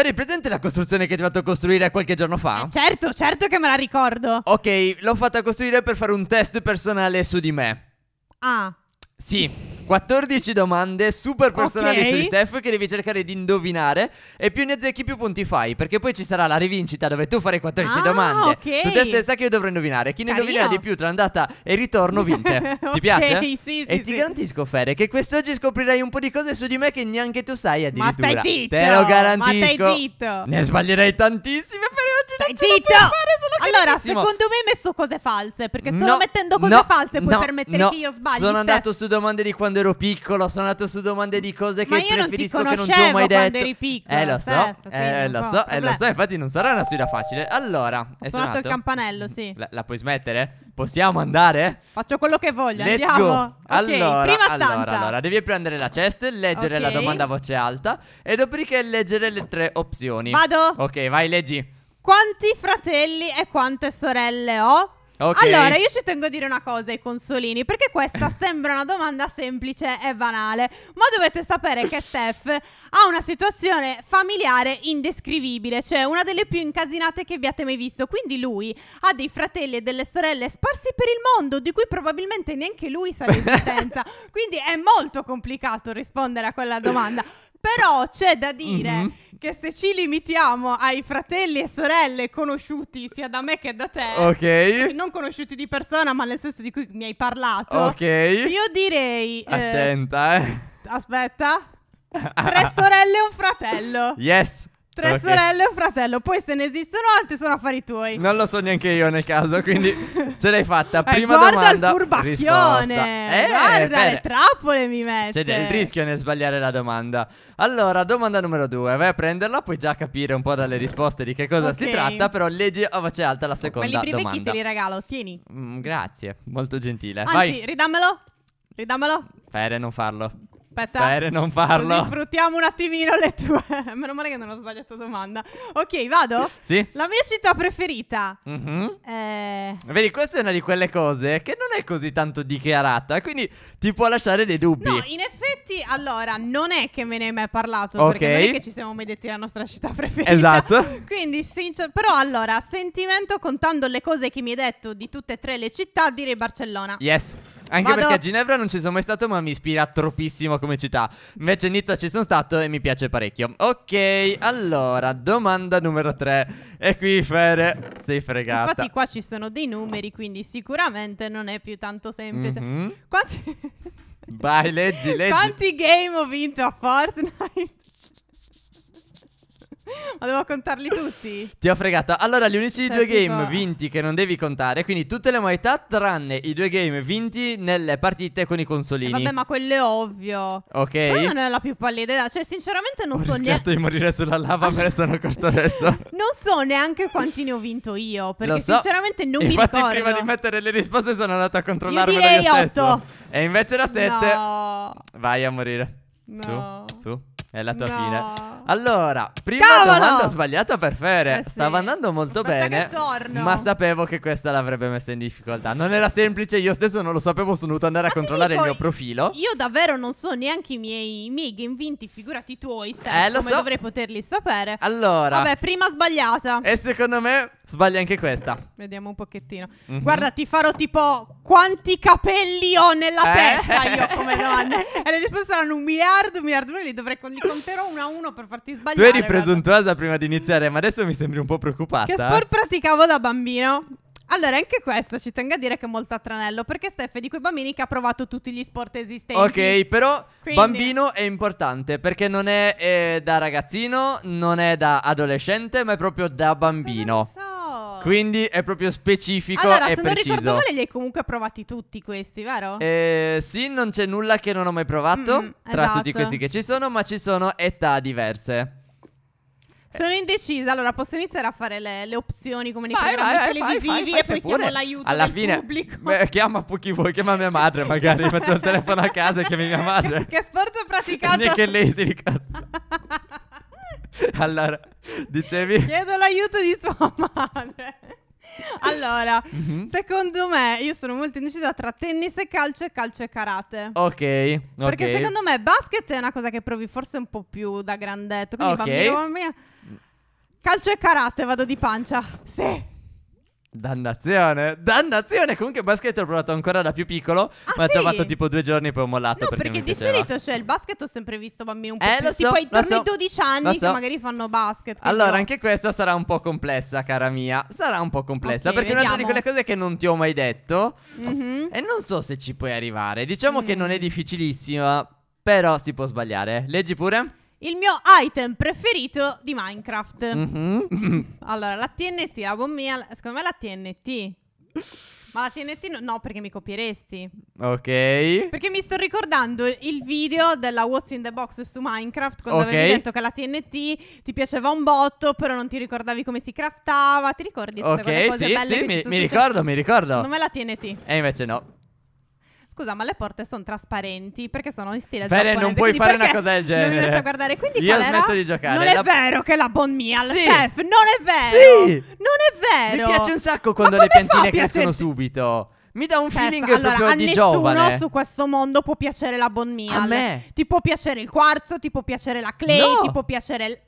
Per il presente la costruzione che ti ho fatto costruire qualche giorno fa? Eh, certo, certo che me la ricordo. Ok, l'ho fatta costruire per fare un test personale su di me. Ah. Sì. 14 domande super personali okay. su Steph che devi cercare di indovinare e più ne azzecchi più punti fai perché poi ci sarà la rivincita dove tu farai 14 ah, domande okay. su te stessa che io dovrò indovinare chi ne Carino. indovinerà di più tra andata e ritorno vince ti okay, piace? Sì, sì, e sì, ti sì. garantisco Fede che quest'oggi scoprirai un po' di cose su di me che neanche tu sai addirittura ma stai zitto te lo garantisco ma stai zitto ne sbaglierei tantissime Fere oggi stai non ce zitto. la fare sono allora secondo me hai messo cose false perché solo no, mettendo cose no, false puoi no, permettere che io sbagli sono andato su domande di quando ero piccolo, sono andato su domande di cose che preferisco non che non ti ho mai detto. Ma io piccolo, Eh lo so, eh, lo so, eh, lo so, infatti non sarà una sfida facile. Allora, ho è suonato, il campanello, sì. La, la, puoi smettere? Possiamo andare? Faccio quello che voglio, Let's andiamo. Go. Okay, allora, prima Allora, allora, devi prendere la cesta, leggere okay. la domanda a voce alta e dopodiché leggere le tre opzioni. Vado. Ok, vai, leggi. Quanti fratelli e quante sorelle ho? Okay. Allora, io ci tengo a dire una cosa ai consolini, perché questa sembra una domanda semplice e banale, ma dovete sapere che Steph ha una situazione familiare indescrivibile, cioè una delle più incasinate che abbiate mai visto. Quindi lui ha dei fratelli e delle sorelle sparsi per il mondo, di cui probabilmente neanche lui sa l'esistenza. Quindi è molto complicato rispondere a quella domanda. Però c'è da dire mm-hmm. che se ci limitiamo ai fratelli e sorelle conosciuti sia da me che da te, ok. non conosciuti di persona, ma nel senso di cui mi hai parlato, ok. io direi. Eh, Attenta, eh. eh. Aspetta. Tre sorelle e un fratello. Yes. Tre okay. sorelle e un fratello. Poi se ne esistono altri sono affari tuoi. Non lo so neanche io nel caso, quindi ce l'hai fatta. Eh, Prima eh, guarda domanda. Il furbacchione. Eh, guarda eh, le trappole mi mette. C'è il rischio nel sbagliare la domanda. Allora, domanda numero due. Vai a prenderla, puoi già capire un po' dalle risposte di che cosa okay. si tratta, però leggi a voce alta la seconda domanda. Quelli primi chi te li regalo? Tieni. Mm, grazie, molto gentile. Anzi, Vai. ridammelo. Ridammelo. Fede, non farlo. Aspetta, Fere, non farlo. sfruttiamo un attimino le tue. Meno male che non ho sbagliato domanda. Ok, vado? Sì. La mia città preferita. Mm-hmm. Eh... Vedi, questa è una di quelle cose che non è così tanto dichiarata, quindi ti può lasciare dei dubbi. No, in effetti, allora, non è che me ne hai mai parlato, okay. perché non è che ci siamo mai detti la nostra città preferita. Esatto. quindi, sincer- però allora, sentimento contando le cose che mi hai detto di tutte e tre le città, direi Barcellona. Yes. Anche Vado. perché a Ginevra non ci sono mai stato, ma mi ispira troppissimo come città. Invece a Nizza ci sono stato e mi piace parecchio. Ok, allora, domanda numero 3. E qui, Fere, sei fregata. Infatti, qua ci sono dei numeri, quindi sicuramente non è più tanto semplice. Mm-hmm. Quanti. Vai, leggi, leggi. Quanti game ho vinto a Fortnite? Ma devo contarli tutti? Ti ho fregato. Allora, gli unici cioè, due tipo... game vinti che non devi contare, quindi tutte le modalità tranne i due game vinti nelle partite con i consolini. Eh, vabbè, ma quello è ovvio. Ok. Però non è la più pallida idea, cioè sinceramente non ho so neanche... Ho di morire sulla lava, me ne sono accorto adesso. non so neanche quanti ne ho vinto io, perché so. sinceramente non Infatti, mi ricordo. Infatti prima di mettere le risposte sono andato a controllarmi io, io 8. E invece da 7. No. Vai a morire. No. Su, su. È la tua no. fine. Allora, prima Cavolo! domanda sbagliata per Fere. Eh sì. Stava andando molto Aspetta bene. Ma sapevo che questa l'avrebbe messa in difficoltà. Non era semplice, io stesso non lo sapevo. Sono dovuto andare ma a controllare dico, il mio profilo. Io davvero non so neanche i miei, i miei game vinti, figurati i tuoi. Steph, eh, lo so. dovrei poterli sapere. Allora, vabbè, prima sbagliata. E secondo me Sbagli anche questa. Vediamo un pochettino. Mm-hmm. Guarda, ti farò tipo quanti capelli ho nella eh? testa io come domanda. e le risposte saranno un miliardo, un miliardo, Lui li, dovrei, con- li conterò uno a uno per farti sbagliare. Tu eri guarda. presuntuosa prima di iniziare, ma adesso mi sembri un po' preoccupata. Che eh. sport praticavo da bambino? Allora, anche questo ci tengo a dire che è molto a tranello, perché Steph è di quei bambini che ha provato tutti gli sport esistenti. Ok, però Quindi... bambino è importante, perché non è eh, da ragazzino, non è da adolescente, ma è proprio da bambino. Però quindi è proprio specifico allora, e preciso. Allora, se non ricordo male, li hai comunque provati tutti questi, vero? Eh, sì, non c'è nulla che non ho mai provato mm, mm tra esatto. tutti questi che ci sono, ma ci sono età diverse. Sono indecisa, allora posso iniziare a fare le, le opzioni come nei vai, vai, televisivi fai, fai, fai, e poi pure. chiamo l'aiuto Alla fine, pubblico. Beh, chiama chi vuoi, chiama mia madre magari, faccio il telefono a casa e chiami mia madre. che, che sport ho praticato? Neanche lei si ricorda. allora, dicevi... Chiedo l'aiuto di sua madre. Allora, mm-hmm. secondo me, io sono molto indecisa tra tennis e calcio e calcio e karate. Ok. Perché okay. secondo me basket è una cosa che provi forse un po' più da grandetto. Quindi okay. bambino, bambino. Calcio e karate, vado di pancia. Sì. Dannazione, dannazione. Comunque, basket l'ho provato ancora da più piccolo. Ah, ma sì? ci ho fatto tipo due giorni e poi ho mollato. No, perché, perché di solito, cioè, il basket ho sempre visto bambini un po' eh, più, lo so, tipo intorno so, ai 12 anni so. che magari fanno basket. Allora, no. anche questa sarà un po' complessa, cara mia. Sarà un po' complessa. Okay, perché vediamo. è una di quelle cose che non ti ho mai detto. Mm-hmm. E non so se ci puoi arrivare. Diciamo mm. che non è mm. difficilissima, però si può sbagliare. Leggi pure il mio item preferito di Minecraft. Mm-hmm. Allora, la TNT, la bombina, secondo me la TNT. Ma la TNT no, no, perché mi copieresti. Ok. Perché mi sto ricordando il video della What's in the Box su Minecraft quando okay. avevi detto che la TNT ti piaceva un botto, però non ti ricordavi come si craftava. Ti ricordi? Tutte ok, sì, sì, mi, mi ricordo, mi ricordo. Secondo me la TNT. E invece no scusa, ma le porte sono trasparenti perché sono in stile Fere, giapponese. non puoi fare una cosa del genere. Non mi metto a guardare, quindi Io smetto di giocare. Non la... è vero che la bonnia al sì. chef, non è vero. Sì. Non è vero. Mi piace un sacco quando le piantine crescono subito. Mi dà un feeling Chef, allora, proprio di giovane. A nessuno su questo mondo può piacere la bonmia. A me. Ti può piacere il quarzo, ti può piacere la clay, no. ti può piacere il...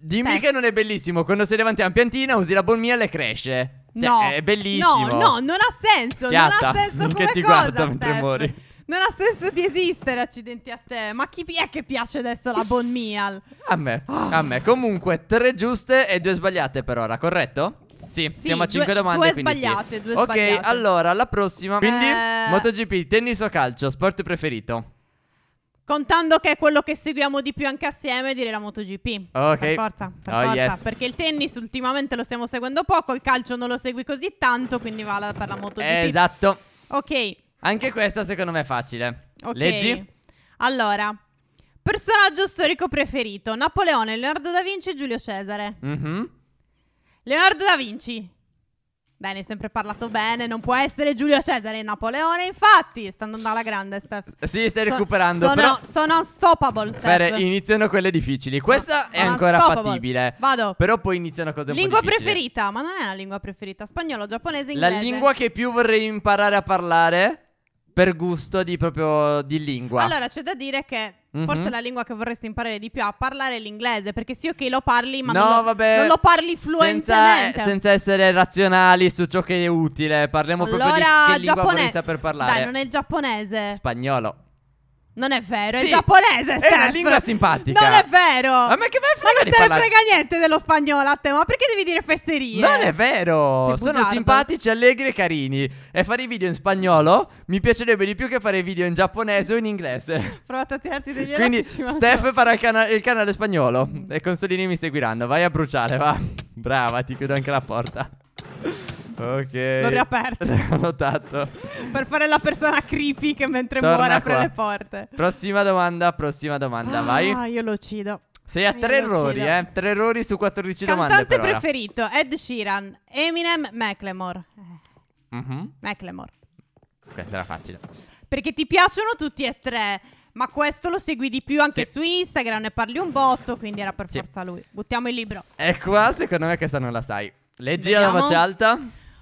Dimmi Chef. che non è bellissimo quando sei davanti a una piantina, usi la bonmia e le cresce. Cioè, no, è bellissimo. No, no, non ha senso. Chiatta, non ha senso non come che ti cosa, Non ha senso di esistere, accidenti a te. Ma chi è che piace adesso la Bon Meal? a me, oh. a me. Comunque, tre giuste e due sbagliate per ora, corretto? Sì, sì siamo a cinque domande. Due sbagliate, sì. due ok, sbagliate. allora, la prossima. Quindi, eh... MotoGP, tennis o calcio, sport preferito? Contando che è quello che seguiamo di più anche assieme, direi la MotoGP. Ok. Per forza, per oh, forza. Yes. Perché il tennis ultimamente lo stiamo seguendo poco, il calcio non lo segui così tanto, quindi vale per la MotoGP. Eh, esatto. Ok. Anche questa secondo me è facile. Ok. Leggi. Allora, personaggio storico preferito, Napoleone, Leonardo da Vinci e Giulio Cesare. Mhm. Mm Leonardo da Vinci. Dai, ne hai sempre parlato bene. Non può essere Giulio Cesare e Napoleone. Infatti, sta andando alla grande, Steph. Sì, stai so, recuperando. Sono, però... sono unstoppable, Steph. Fere, iniziano quelle difficili. Questa no, è ancora fattibile. Vado. Però poi iniziano cose lingua Lingua preferita? Ma non è la lingua preferita. Spagnolo, giapponese, inglese. La lingua che più vorrei imparare a parlare per gusto di proprio di lingua. Allora, c'è da dire che mm-hmm. forse la lingua che vorresti imparare di più a parlare è l'inglese, perché sì, ok, lo parli, ma no, non, lo, vabbè, non lo parli fluentemente. Senza, eh, senza, essere razionali su ciò che è utile, parliamo allora, proprio di che lingua giappone- vorresti saper parlare. Dai, non è il giapponese. Spagnolo. Non è vero, sì. è giapponese. È una lingua simpatica. Non è vero. Ma, me che me frega ma non te ne frega niente dello spagnolo a te, ma perché devi dire fesserie? Non è vero. Sei Sono bugiardo. simpatici, allegri e carini. E fare i video in spagnolo mi piacerebbe di più che fare i video in giapponese o in inglese. Provate a tirarti degli Quindi Steph farà il, cana- il canale spagnolo e consolini mi seguiranno. Vai a bruciare, va. Brava, ti chiudo anche la porta. Ok. L'ho riaperto. L'ho notato. per fare la persona creepy che mentre Torna muore apre qua. le porte. Prossima domanda, prossima domanda, ah, vai. Ah, io lo uccido. Sei a tre errori, eh. Tre errori su 14 Cantante domande Cantante preferito, Ed Sheeran, Eminem, McLemore. Eh. Mm-hmm. Macklemore. Questa era facile. Perché ti piacciono tutti e tre. Ma questo lo segui di più anche sì. su Instagram, e parli un botto, quindi era per sì. forza lui. Buttiamo il libro. E qua, secondo me, questa non la sai. Leggi Vediamo. alla voce alta.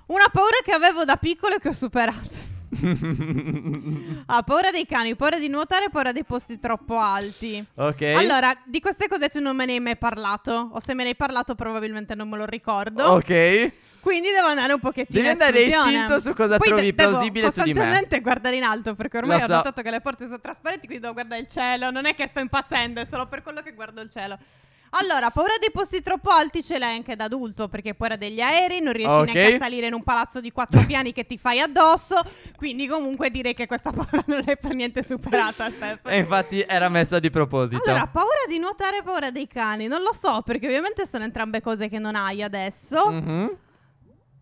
Una paura che avevo da piccolo e che ho superato. ha ah, paura dei cani, paura di nuotare, paura dei posti troppo alti. Ok. Allora, di queste cose tu non me ne hai mai parlato. O se me ne hai parlato, probabilmente non me lo ricordo. Ok. Quindi devo andare un pochettino Devi andare esclusione. istinto su cosa Poi trovi de- plausibile su di me. costantemente guardare in alto, perché ormai lo ho so. notato che le porte sono trasparenti, quindi devo guardare il cielo. Non è che sto impazzendo, è solo per quello che guardo il cielo. Allora, paura dei posti troppo alti ce l'hai anche da adulto, perché paura degli aerei, non riesci okay. neanche a salire in un palazzo di quattro piani che ti fai addosso, quindi comunque direi che questa paura non l'hai per niente superata, Steph. E infatti era messa di proposito. Allora, paura di nuotare, paura dei cani, non lo so, perché ovviamente sono entrambe cose che non hai adesso. Mhm.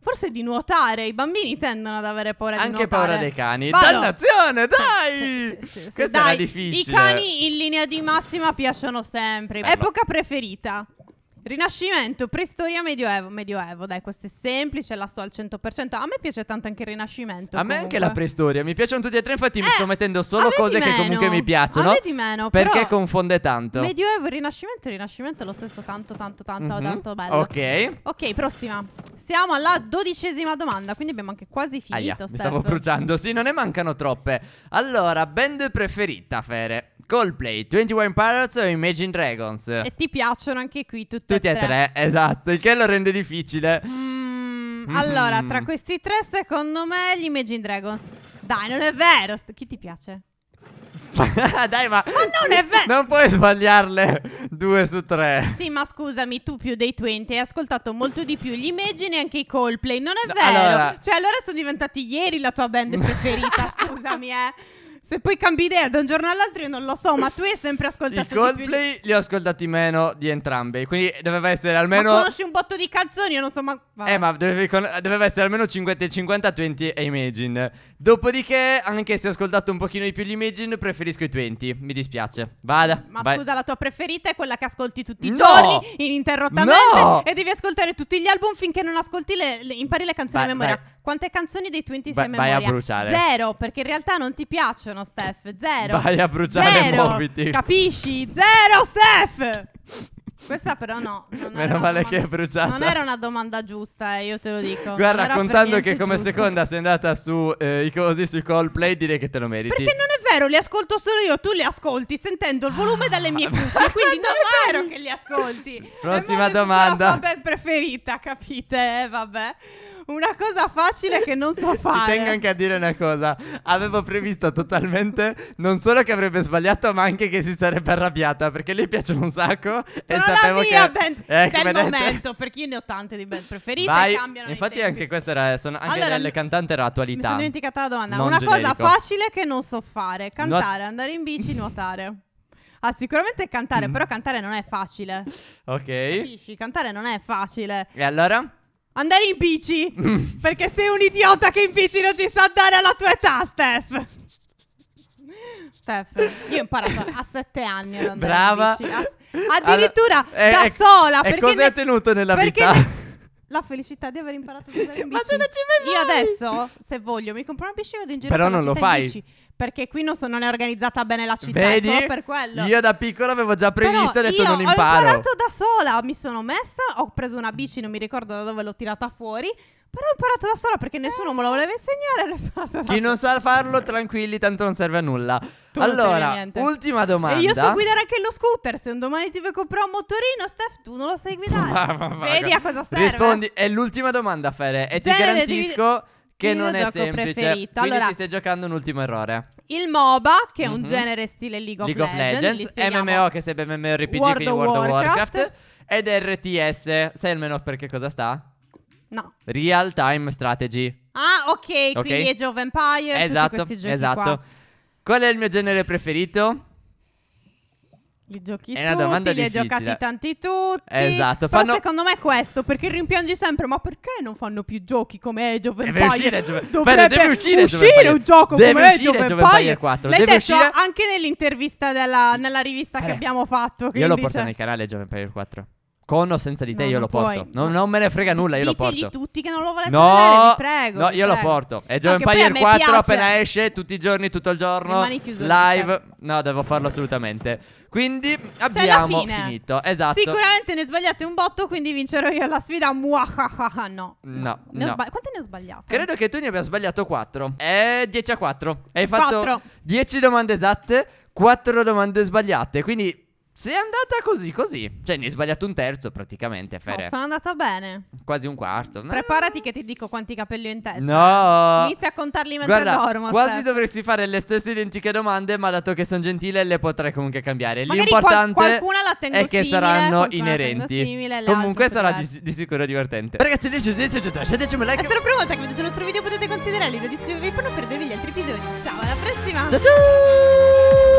Forse di nuotare, i bambini tendono ad avere paura Anche di nuotare. Anche paura dei cani. Vado. Dannazione, dai! Sì, sì, sì, Questo è difficile. I cani in linea di massima piacciono sempre. Eh, Epoca preferita? Rinascimento, preistoria, medioevo. Medioevo, dai, questo è semplice, la so al 100%. A me piace tanto anche il Rinascimento. A comunque. me anche la preistoria, mi piacciono tutti e tre, infatti eh, mi sto mettendo solo cose che comunque mi piacciono. A me di meno, Perché confonde tanto. Medioevo Rinascimento, Rinascimento è lo stesso tanto, tanto, tanto, mm -hmm. tanto bello. Ok. Ok, prossima. Siamo alla dodicesima domanda, quindi abbiamo anche quasi finito. Aia, mi stavo bruciando, sì, non ne mancano troppe. Allora, band preferita, Fere. Coldplay, 21 Pirates o Imagine Dragons. E ti piacciono anche qui tutti, tutti e tre. Tutti e tre, esatto, il che lo rende difficile. Mm, mm. Allora, tra mm. questi tre, secondo me, gli Imagine Dragons. Dai, non è vero. Chi ti piace? Dai, ma, ma non è vero. Non puoi sbagliarle due su tre. Sì, ma scusami, tu più dei 20 hai ascoltato molto di più gli Imagine e anche i Coldplay. Non è vero. Allora... Cioè, allora sono diventati ieri la tua band preferita. scusami, eh. Se poi cambi idea da un giorno all'altro io non lo so, ma tu hai sempre ascoltato I Coldplay di... li ho ascoltati meno di entrambe, quindi doveva essere almeno... Ma conosci un botto di canzoni, io non so ma... Va. Eh, ma con... doveva essere almeno 50 e 50, 20 e Imagine. Dopodiché, anche se ho ascoltato un pochino di più gli Imagine, preferisco i 20, mi dispiace. Vada. Ma vai. scusa, la tua preferita è quella che ascolti tutti i no! giorni, ininterrottamente, no! e devi ascoltare tutti gli album finché non ascolti le, le impari le canzoni vai, a memoria. Vai. Quante canzoni dei Twinties hai memoria? Vai a bruciare. Zero, perché in realtà non ti piacciono, Steph. Zero. Vai a bruciare i Moby Capisci? Zero, Steph! Questa però no. Meno male domanda, che è bruciata. Non era una domanda giusta, eh, io te lo dico. Guarda, contando che come giusto. seconda sei andata su eh, i cosi sui Coldplay, direi che te lo meriti. Perché non è vero, li ascolto solo io, tu li ascolti sentendo il volume dalle mie ah. cuffie, quindi non è vero che li ascolti. Prossima domanda. la sua preferita, capite? Eh, vabbè una cosa facile che non so fare. Ci tengo anche a dire una cosa. Avevo previsto totalmente non solo che avrebbe sbagliato, ma anche che si sarebbe arrabbiata perché le piace un sacco. Però e sapevo che band eh, del momento, perché io ne ho tante di band preferite. Vai. Cambiano Infatti, anche questa era sono anche allora, delle cantante era attualità. Mi sono dimenticata la domanda. Non una generico. cosa facile che non so fare: cantare, Nuot- andare in bici, nuotare. Ah, sicuramente cantare, mm. però cantare non è facile. Ok. Capisci? Cantare non è facile. E allora? Andare in bici, perché sei un idiota che in bici non ci sa andare alla tua età, Steph. Steph, io ho imparato a sette anni ad andare Brava. in bici. A- addirittura Allora, eh, da eh, sola. E cosa ne- hai ottenuto nella perché vita? ne- la felicità di aver imparato a usare in bici. Ma tu non ci mai Io adesso, se voglio, mi compro una bici e vado in giro Però non lo fai. perché qui non, so, non, è organizzata bene la città, Vedi? solo per quello. Io da piccola avevo già previsto Però e ho detto non imparo. ho imparato da sola, mi sono messa, ho preso una bici, non mi ricordo da dove l'ho tirata fuori però ho imparato da sola perché nessuno me lo voleva insegnare. L'ho imparato Chi non sa farlo, tranquilli, tanto non serve a nulla. Tu non sai allora, niente. ultima domanda. E io so guidare anche lo scooter. Se un domani ti vuoi comprare un motorino, Steph, tu non lo sai guidare. Mamma mia. Vedi a cosa serve. Rispondi, è l'ultima domanda, Fere. E Genere ti garantisco che Il non è semplice. preferito. Quindi Allora- ti stai giocando un ultimo errore. Il MOBA, che è un Mhm. genere stile League of League Legends. of Legends, MMO che sarebbe MMORPG, World quindi World of Warcraft. Warcraft. Ed RTS, sai almeno perché cosa sta? No. Real Time Strategy. Ah, ok, Ok. quindi Age of Empire, esatto, tutti questi giochi esatto. qua. Qual è il mio genere preferito? Li giochi È una tutti, li hai giocati tanti tutti. Esatto, Però fanno- secondo me è questo, perché rimpiangi sempre, ma perché non fanno più giochi come Age of eh, Deve uscire Dovrebbe deve uscire Age un gioco Deve come Age uscire Age of Empire. 4, L'hai deve detto uscire- anche nell'intervista della, nella rivista che abbiamo fatto. Io lo porto dice- nel canale Giove Empire 4. Con o senza di te no, io lo puoi. porto. Non, non, me ne frega nulla, io lo porto. tutti che non lo volete no, vedere, vi prego. No, vi io prego. lo porto. E Joe Empire 4 piace. appena esce, tutti i giorni, tutto il giorno. Live. No, devo farlo assolutamente. Quindi abbiamo finito. Esatto. Sicuramente ne sbagliate un botto, quindi vincerò io la sfida. Muahaha. No. No. no. Sba- Quante ne ho sbagliate? Credo che tu ne abbia sbagliato 4. Eh, 10 a 4. Hai fatto 10 domande esatte, 4 domande sbagliate. Quindi se è andata così, così. Cioè, ne hai sbagliato un terzo praticamente, Fere. No, sono andata bene. Quasi un quarto. Preparati che ti dico quanti capelli ho in testa. No! Inizia a contarli mentre Guarda, dormo. Quasi Steph. dovresti fare le stesse identiche domande, ma dato che sono gentile le potrei comunque cambiare. Magari L'importante qual- è che saranno inerenti. Simile, comunque sarà di, di, sicuro divertente. Ragazzi, se lasciateci un like. E sono volta che vedete il nostro video potete considerarli ed iscrivervi per non perdervi gli altri episodi. Ciao, alla prossima. Ciao ciao!